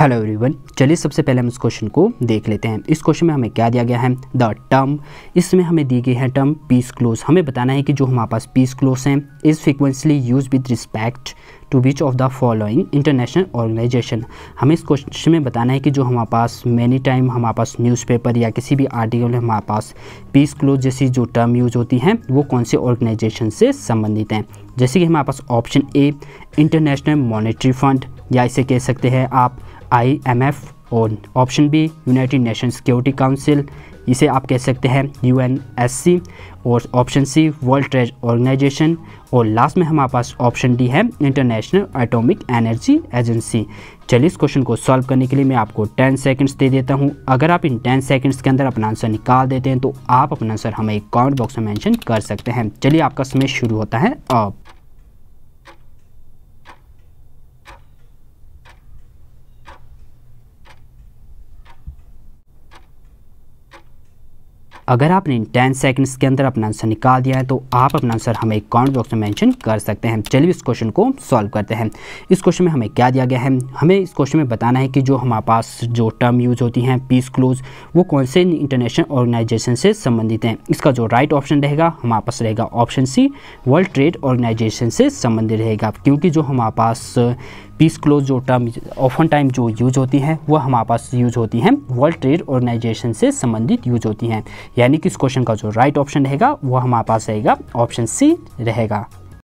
hello everyone चलिए सबसे पहले हम इस क्वेश्चन को देख लेते हैं इस क्वेश्चन में हमें क्या दिया गया है द टर्म इसमें हमें दी गई है टर्म पीस क्लोज हमें बताना है कि जो हमारे पास पीस क्लोज हैं is frequently use with respect to which of the following international organisation हमें इस क्वेश्चन में बताना है कि जो हमारे पास मैनी टाइम हमारे पास न्यूज़पेपर या किसी भी आर्टिकल में हमारे पास पीस क्लोज जैसी जो टर्म यूज होती हैं वो कौन से ऑर्गेनाइजेशन से संबंधित हैं जैसे कि हमारे पास option A international monetary fund या इसे कह सकते हैं आप आई एम एफ़ और option B United Nation Security Council इसे आप कह सकते हैं यू एन एस सी और option C world trade organisation और लास्ट में हमारे पास ऑप्शन डी है इंटरनेशनल एटॉमिक एनर्जी एजेंसी चलिए इस क्वेश्चन को सॉल्व करने के लिए मैं आपको 10 सेकंड्स दे देता हूं अगर आप इन 10 सेकंड्स के अंदर अपना आंसर निकाल देते हैं तो आप अपना आंसर हमें कमेंट बॉक्स में मैंशन कर सकते हैं चलिए आपका समय शुरू होता है अब अगर आपने टेन सेकंड्स के अंदर अपना आंसर निकाल दिया है तो आप अपना आंसर हमें कमेंट बॉक्स में मेंशन कर सकते हैं चलिए इस क्वेश्चन को सॉल्व करते हैं इस क्वेश्चन में हमें क्या दिया गया है हमें इस क्वेश्चन में बताना है कि जो हमारे पास जो टर्म यूज़ होती हैं पीस क्लोज वो कौन से इंटरनेशनल ऑर्गेनाइजेशन से संबंधित हैं इसका जो राइट ऑप्शन रहेगा हमारे पास रहेगा option C world trade organisation से संबंधित रहेगा क्योंकि जो हमारे पास पीस क्लोज जो टर्म ऑफन टाइम जो यूज होती हैं वह हमारे पास यूज होती हैं वर्ल्ड ट्रेड ऑर्गेनाइजेशन से संबंधित यूज होती हैं यानी कि इस क्वेश्चन का जो राइट ऑप्शन रहेगा वह हमारे पास रहेगा ऑप्शन सी रहेगा